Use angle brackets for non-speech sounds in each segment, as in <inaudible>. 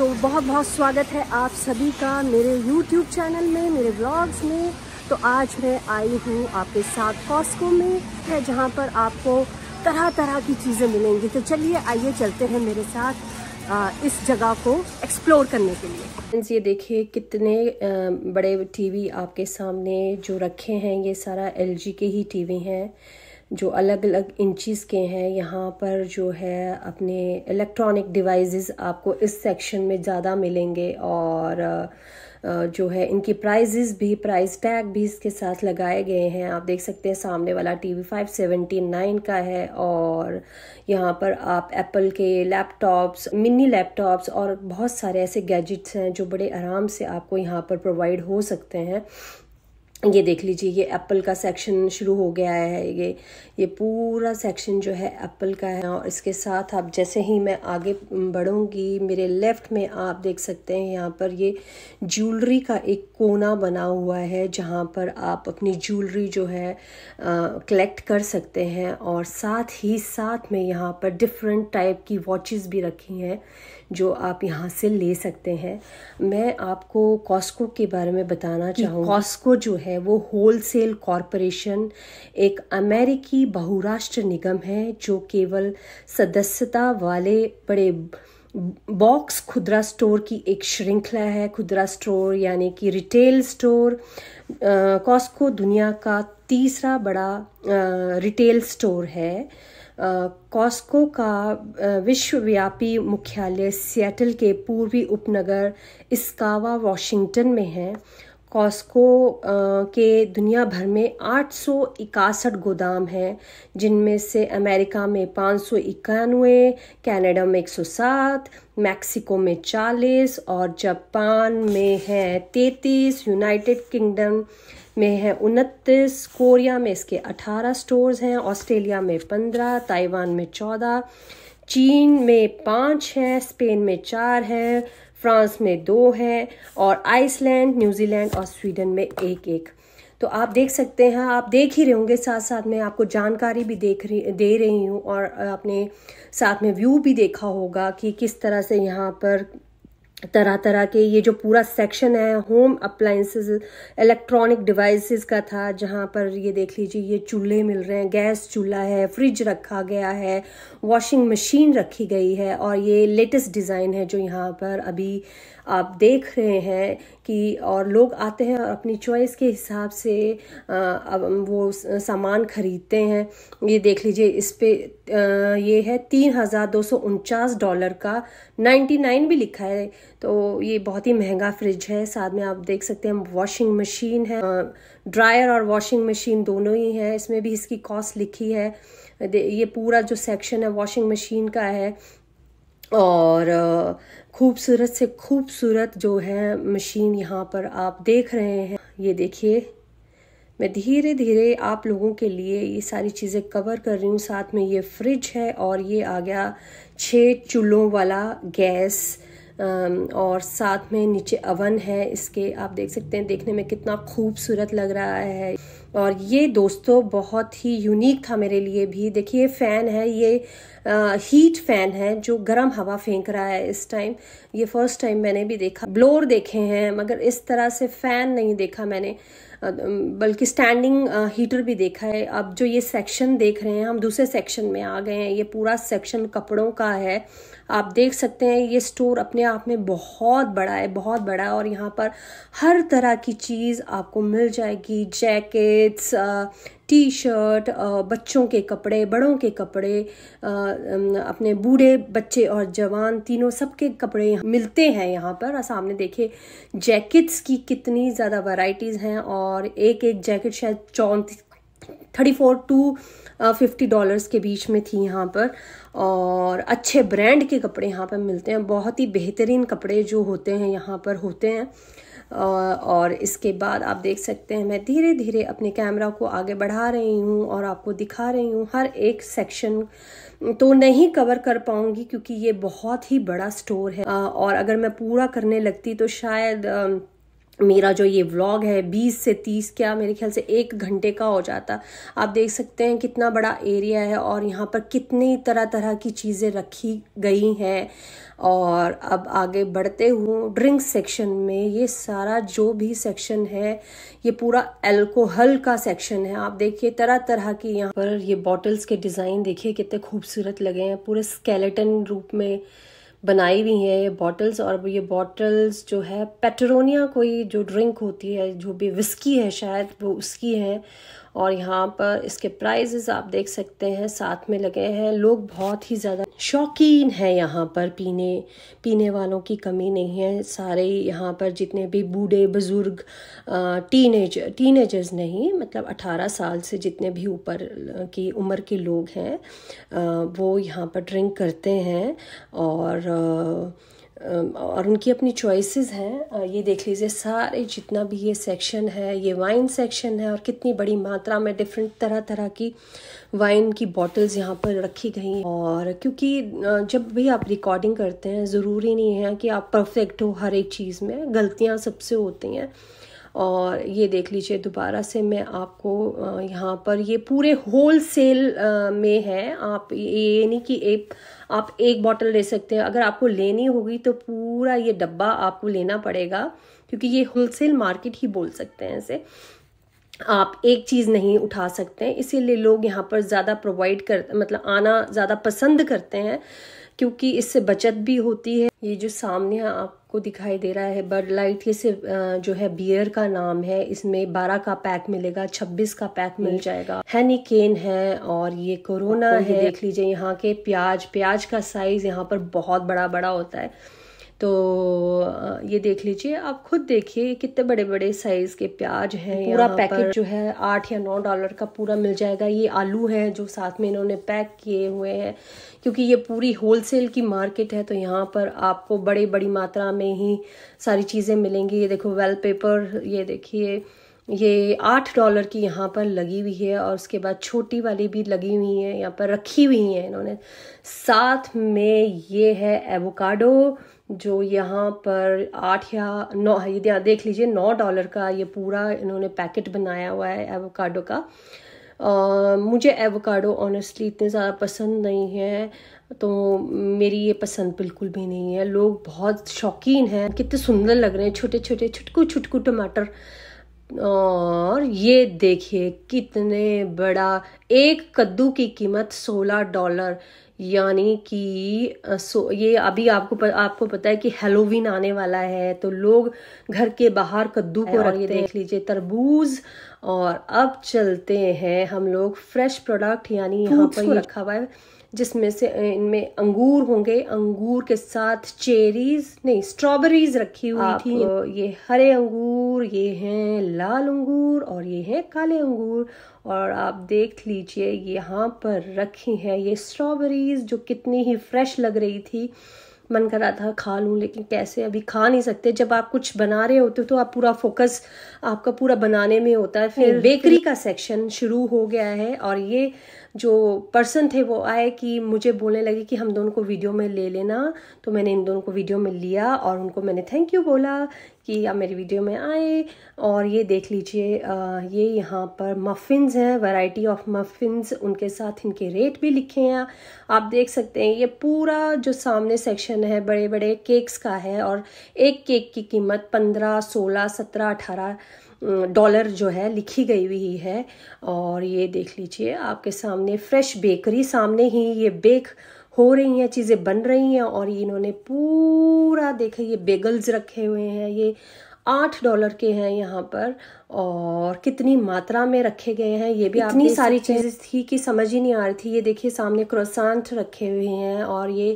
तो बहुत बहुत स्वागत है आप सभी का मेरे यूट्यूब चैनल में मेरे ब्लॉग्स में तो आज मैं आई हूँ आपके साथ कॉस्को में है जहाँ पर आपको तरह तरह की चीज़ें मिलेंगी तो चलिए आइए चलते हैं मेरे साथ आ, इस जगह को एक्सप्लोर करने के लिए फ्रेंड्स ये देखिए कितने बड़े टीवी आपके सामने जो रखे हैं ये सारा एलजी के ही टीवी हैं जो अलग अलग इंचज़ के हैं यहाँ पर जो है अपने इलेक्ट्रॉनिक डिवाइसेस आपको इस सेक्शन में ज़्यादा मिलेंगे और जो है इनकी प्राइजेज भी प्राइस टैग भी इसके साथ लगाए गए हैं आप देख सकते हैं सामने वाला टीवी 579 का है और यहाँ पर आप एप्पल के लैपटॉप्स मिनी लैपटॉप्स और बहुत सारे ऐसे गैजेट्स हैं जो बड़े आराम से आपको यहाँ पर प्रोवाइड हो सकते हैं ये देख लीजिए ये एप्पल का सेक्शन शुरू हो गया है ये ये पूरा सेक्शन जो है एप्पल का है और इसके साथ आप जैसे ही मैं आगे बढ़ूँगी मेरे लेफ़्ट में आप देख सकते हैं यहाँ पर ये ज्वेलरी का एक कोना बना हुआ है जहाँ पर आप अपनी ज्वेलरी जो है कलेक्ट कर सकते हैं और साथ ही साथ में यहाँ पर डिफरेंट टाइप की वॉचेस भी रखी हैं जो आप यहाँ से ले सकते हैं मैं आपको कॉस्को के बारे में बताना चाहूँगा कॉस्को जो है है वो होलसेल कॉरपोरेशन एक अमेरिकी बहुराष्ट्र निगम है जो केवल सदस्यता वाले बड़े बॉक्स खुदरा स्टोर की एक श्रृंखला है खुदरा स्टोर यानी कि रिटेल स्टोर कॉस्को दुनिया का तीसरा बड़ा आ, रिटेल स्टोर है कॉस्को का विश्वव्यापी मुख्यालय सिएटल के पूर्वी उपनगर इस्कावा वॉशिंगटन में है कॉस्को के दुनिया भर में आठ गोदाम हैं जिनमें से अमेरिका में पाँच सौ इक्यानवे कैनेडा में 107, मैक्सिको में 40 और जापान में है 33, यूनाइटेड किंगडम में है उनतीस कोरिया में इसके 18 स्टोर्स हैं ऑस्ट्रेलिया में 15, ताइवान में 14, चीन में पाँच हैं स्पेन में चार हैं फ्रांस में दो हैं और आइसलैंड न्यूजीलैंड और स्वीडन में एक एक तो आप देख सकते हैं आप देख ही रहे होंगे साथ साथ में आपको जानकारी भी देख रही दे रही हूँ और आपने साथ में व्यू भी देखा होगा कि किस तरह से यहाँ पर तरह तरह के ये जो पूरा सेक्शन है होम अप्लाइंसेस इलेक्ट्रॉनिक डिवाइसेस का था जहाँ पर ये देख लीजिए ये चूल्हे मिल रहे हैं गैस चूल्हा है फ्रिज रखा गया है वॉशिंग मशीन रखी गई है और ये लेटेस्ट डिज़ाइन है जो यहाँ पर अभी आप देख रहे हैं कि और लोग आते हैं और अपनी चॉइस के हिसाब से वो सामान ख़रीदते हैं ये देख लीजिए इस पर ये है तीन हज़ार दो सौ उनचास डॉलर का नाइन्टी नाइन भी लिखा है तो ये बहुत ही महंगा फ्रिज है साथ में आप देख सकते हैं वॉशिंग मशीन है ड्रायर और वॉशिंग मशीन दोनों ही हैं इसमें भी इसकी कॉस्ट लिखी है ये पूरा जो सेक्शन है वॉशिंग मशीन का है और खूबसूरत से खूबसूरत जो है मशीन यहाँ पर आप देख रहे हैं ये देखिए मैं धीरे धीरे आप लोगों के लिए ये सारी चीज़ें कवर कर रही हूँ साथ में ये फ्रिज है और ये आ गया छः चूल्हों वाला गैस और साथ में नीचे अवन है इसके आप देख सकते हैं देखने में कितना खूबसूरत लग रहा है और ये दोस्तों बहुत ही यूनिक था मेरे लिए भी देखिए फ़ैन है ये आ, हीट फ़ैन है जो गर्म हवा फेंक रहा है इस टाइम ये फर्स्ट टाइम मैंने भी देखा ब्लोर देखे हैं मगर इस तरह से फ़ैन नहीं देखा मैंने बल्कि स्टैंडिंग हीटर भी देखा है अब जो ये सेक्शन देख रहे हैं हम दूसरे सेक्शन में आ गए हैं ये पूरा सेक्शन कपड़ों का है आप देख सकते हैं ये स्टोर अपने आप में बहुत बड़ा है बहुत बड़ा है और यहाँ पर हर तरह की चीज़ आपको मिल जाएगी जैकेट्स टी शर्ट बच्चों के कपड़े बड़ों के कपड़े अपने बूढ़े बच्चे और जवान तीनों सबके कपड़े मिलते हैं यहाँ पर और सामने देखे जैकेट्स की कितनी ज़्यादा वैराइटीज़ हैं और एक एक जैकेट शायद चौंतीस thirty four to fifty dollars के बीच में थी यहाँ पर और अच्छे ब्रांड के कपड़े यहाँ पर मिलते हैं बहुत ही बेहतरीन कपड़े जो होते हैं यहाँ पर होते हैं और इसके बाद आप देख सकते हैं मैं धीरे धीरे अपने कैमरा को आगे बढ़ा रही हूँ और आपको दिखा रही हूँ हर एक सेक्शन तो नहीं कवर कर पाऊँगी क्योंकि ये बहुत ही बड़ा स्टोर है और अगर मैं पूरा करने लगती तो शायद मेरा जो ये व्लॉग है 20 से 30 क्या मेरे ख्याल से एक घंटे का हो जाता आप देख सकते हैं कितना बड़ा एरिया है और यहाँ पर कितनी तरह तरह की चीज़ें रखी गई हैं और अब आगे बढ़ते हुए ड्रिंक सेक्शन में ये सारा जो भी सेक्शन है ये पूरा अल्कोहल का सेक्शन है आप देखिए तरह तरह की यहाँ पर ये बॉटल्स के डिज़ाइन देखिए कितने खूबसूरत लगे हैं पूरे स्केलेटन रूप में बनाई हुई हैं ये बॉटल्स और ये बॉटल्स जो है पेटरोनिया कोई जो ड्रिंक होती है जो भी विस्की है शायद वो उसकी है और यहाँ पर इसके प्राइजेस आप देख सकते हैं साथ में लगे हैं लोग बहुत ही ज़्यादा शौकीन हैं यहाँ पर पीने पीने वालों की कमी नहीं है सारे यहाँ पर जितने भी बूढ़े बुज़ुर्ग टीनेजर टीनेजर्स नहीं मतलब 18 साल से जितने भी ऊपर की उम्र के लोग हैं वो यहाँ पर ड्रिंक करते हैं और और उनकी अपनी चॉइसेस हैं ये देख लीजिए सारे जितना भी ये सेक्शन है ये वाइन सेक्शन है और कितनी बड़ी मात्रा में डिफरेंट तरह तरह की वाइन की बॉटल्स यहाँ पर रखी गई और क्योंकि जब भी आप रिकॉर्डिंग करते हैं ज़रूरी नहीं है कि आप परफेक्ट हो हर एक चीज़ में गलतियाँ सबसे होती हैं और ये देख लीजिए दोबारा से मैं आपको यहाँ पर ये पूरे होल सेल में है आप ये नहीं कि एक आप एक बॉटल ले सकते हैं अगर आपको लेनी होगी तो पूरा ये डब्बा आपको लेना पड़ेगा क्योंकि ये होलसेल मार्केट ही बोल सकते हैं इसे आप एक चीज़ नहीं उठा सकते हैं इसीलिए लोग यहाँ पर ज़्यादा प्रोवाइड कर मतलब आना ज़्यादा पसंद करते हैं क्योंकि इससे बचत भी होती है ये जो सामने आपको दिखाई दे रहा है बर्ड लाइट ये सिर्फ जो है बियर का नाम है इसमें 12 का पैक मिलेगा 26 का पैक मिल हम्म। जाएगा केन है और ये कोरोना है देख लीजिए यहाँ के प्याज प्याज का साइज यहाँ पर बहुत बड़ा बड़ा होता है तो ये देख लीजिए आप खुद देखिए कितने बड़े बड़े साइज़ के प्याज हैं पूरा पैकेट जो है आठ या नौ डॉलर का पूरा मिल जाएगा ये आलू है जो साथ में इन्होंने पैक किए हुए हैं क्योंकि ये पूरी होलसेल की मार्केट है तो यहाँ पर आपको बड़े बड़ी मात्रा में ही सारी चीज़ें मिलेंगी ये देखो वेल पेपर ये देखिए ये आठ डॉलर की यहाँ पर लगी हुई है और उसके बाद छोटी वाली भी लगी हुई है यहाँ पर रखी हुई है इन्होंने साथ में ये है एवोकाडो जो यहाँ पर आठ या नौ ये देख लीजिए नौ डॉलर का ये पूरा इन्होंने पैकेट बनाया हुआ है एवोकाडो का आ, मुझे एवोकाडो ऑनेस्टली इतने ज़्यादा पसंद नहीं है तो मेरी ये पसंद बिल्कुल भी नहीं है लोग बहुत शौकीन हैं कितने सुंदर लग रहे हैं छोटे छोटे छुटकू छुटकू टमाटर और ये देखिए कितने बड़ा एक कद्दू की कीमत 16 डॉलर यानी कि सो ये अभी आपको प, आपको पता है कि हेलोवीन आने वाला है तो लोग घर के बाहर कद्दू को हैं देख लीजिए तरबूज और अब चलते हैं हम लोग फ्रेश प्रोडक्ट यानी यहाँ पर रखा हुआ है जिसमें से इनमें अंगूर होंगे अंगूर के साथ चेरीज नहीं स्ट्रॉबेरीज रखी हुई थी ये हरे अंगूर ये हैं लाल अंगूर और ये हैं काले अंगूर और आप देख लीजिए यहाँ पर रखी हैं ये स्ट्रॉबेरीज जो कितनी ही फ्रेश लग रही थी मन कर रहा था खा लूँ लेकिन कैसे अभी खा नहीं सकते जब आप कुछ बना रहे होते हो तो आप पूरा फोकस आपका पूरा बनाने में होता है फिर बेकरी का सेक्शन शुरू हो गया है और ये जो पर्सन थे वो आए कि मुझे बोलने लगे कि हम दोनों को वीडियो में ले लेना तो मैंने इन दोनों को वीडियो में लिया और उनको मैंने थैंक यू बोला कि आप मेरी वीडियो में आए और ये देख लीजिए ये यहाँ पर मफ़िन्स हैं वैरायटी ऑफ मफ़िन्स उनके साथ इनके रेट भी लिखे हैं आप देख सकते हैं ये पूरा जो सामने सेक्शन है बड़े बड़े केक्स का है और एक केक की कीमत पंद्रह सोलह सत्रह अठारह डॉलर जो है लिखी गई हुई है और ये देख लीजिए आपके सामने फ्रेश बेकरी सामने ही ये बेक हो रही हैं चीज़ें बन रही हैं और इन्होंने पूरा देखा ये बेगल्स रखे हुए हैं ये आठ डॉलर के हैं यहाँ पर और कितनी मात्रा में रखे गए हैं ये भी इतनी सारी चीज़ें थी कि समझ ही नहीं आ रही थी ये देखिए सामने क्रोसांट रखे हुए हैं और ये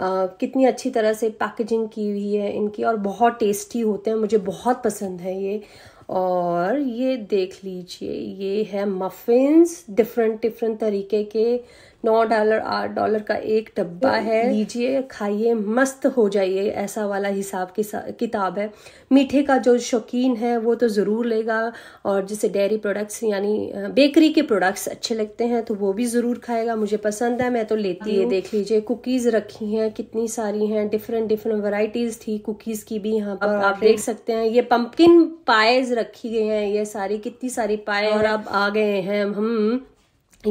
आ, कितनी अच्छी तरह से पैकेजिंग की हुई है इनकी और बहुत टेस्टी होते हैं मुझे बहुत पसंद है ये और ये देख लीजिए ये है मफिन्स डिफरेंट डिफरेंट तरीके के नौ डॉलर आठ डॉलर का एक डब्बा तो है लीजिए खाइए मस्त हो जाइए ऐसा वाला हिसाब की किताब है मीठे का जो शौकीन है वो तो ज़रूर लेगा और जिसे डेयरी प्रोडक्ट्स यानी बेकरी के प्रोडक्ट्स अच्छे लगते हैं तो वो भी ज़रूर खाएगा मुझे पसंद है मैं तो लेती है देख लीजिए कुकीज़ रखी हैं कितनी सारी हैं डिफरेंट डिफरेंट वराइटीज थी कुकीज़ की भी यहाँ पर आप देख सकते हैं ये पम्पकिन पाएज रखी गई हैं ये सारी कितनी सारी पाए और अब आ गए हैं हम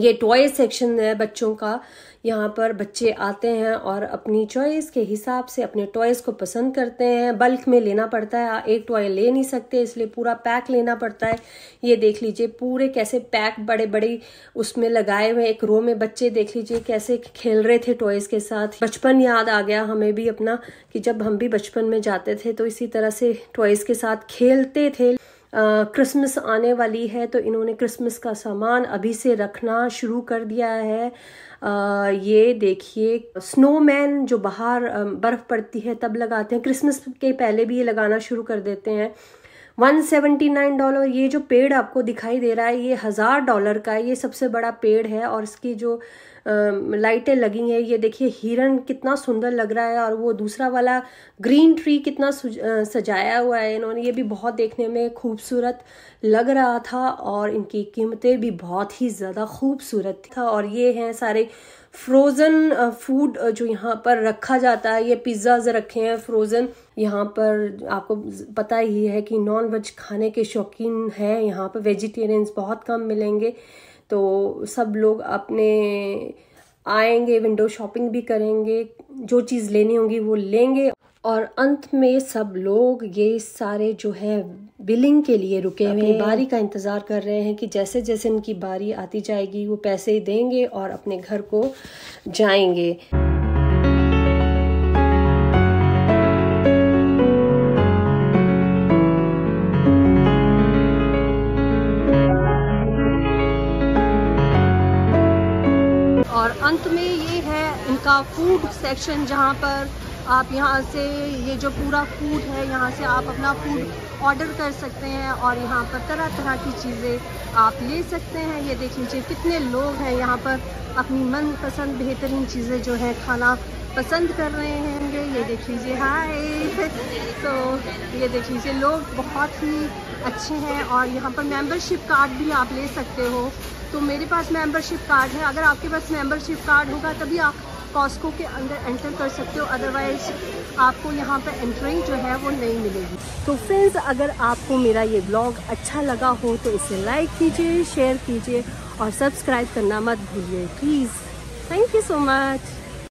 ये टॉय सेक्शन है बच्चों का यहाँ पर बच्चे आते हैं और अपनी चॉइस के हिसाब से अपने टॉयज़ को पसंद करते हैं बल्क में लेना पड़ता है एक टॉय ले नहीं सकते इसलिए पूरा पैक लेना पड़ता है ये देख लीजिए पूरे कैसे पैक बड़े बड़े उसमें लगाए हुए एक रो में बच्चे देख लीजिए कैसे खेल रहे थे टॉयज़ के साथ बचपन याद आ गया हमें भी अपना कि जब हम भी बचपन में जाते थे तो इसी तरह से टॉयज़ के साथ खेलते थे क्रिसमस आने वाली है तो इन्होंने क्रिसमस का सामान अभी से रखना शुरू कर दिया है आ, ये देखिए स्नोमैन जो बाहर बर्फ़ पड़ती है तब लगाते हैं क्रिसमस के पहले भी ये लगाना शुरू कर देते हैं 179 डॉलर ये जो पेड़ आपको दिखाई दे रहा है ये हज़ार डॉलर का है ये सबसे बड़ा पेड़ है और इसकी जो लाइटें लगी हैं ये देखिए हिरन कितना सुंदर लग रहा है और वो दूसरा वाला ग्रीन ट्री कितना सजाया हुआ है इन्होंने ये भी बहुत देखने में खूबसूरत लग रहा था और इनकी कीमतें भी बहुत ही ज़्यादा खूबसूरत था और ये हैं सारे फ्रोज़न फूड जो यहाँ पर रखा जाता है ये पिज़्ज़ाज रखे हैं फ्रोज़न यहाँ पर आपको पता ही है कि नॉन वेज खाने के शौकीन हैं यहाँ पर वेजिटेरियंस बहुत कम मिलेंगे तो सब लोग अपने आएंगे विंडो शॉपिंग भी करेंगे जो चीज़ लेनी होगी वो लेंगे और अंत में सब लोग ये सारे जो है बिलिंग के लिए रुके हुए बारी का इंतज़ार कर रहे हैं कि जैसे जैसे इनकी बारी आती जाएगी वो पैसे देंगे और अपने घर को जाएंगे में ये है इनका फूड सेक्शन जहाँ पर आप यहाँ से ये जो पूरा फूड है यहाँ से आप अपना फूड ऑर्डर कर सकते हैं और यहाँ पर तरह तरह की चीज़ें आप ले सकते हैं ये देख लीजिए कितने लोग हैं यहाँ पर अपनी मनपसंद बेहतरीन चीज़ें जो है खाना पसंद कर रहे हैं ये देख लीजिए हाय <laughs> तो ये देख लीजिए लोग बहुत ही अच्छे हैं और यहाँ पर मेंबरशिप कार्ड भी आप ले सकते हो तो मेरे पास मेंबरशिप कार्ड है अगर आपके पास मेंबरशिप कार्ड होगा तभी आप कॉस्को के अंदर एंटर कर सकते हो अदरवाइज आपको यहाँ पर एंट्रिंग जो है वो नहीं मिलेगी तो फ्रेंड्स अगर आपको मेरा ये ब्लॉग अच्छा लगा हो तो इसे लाइक कीजिए शेयर कीजिए और सब्सक्राइब करना मत भूलिए please thank you so much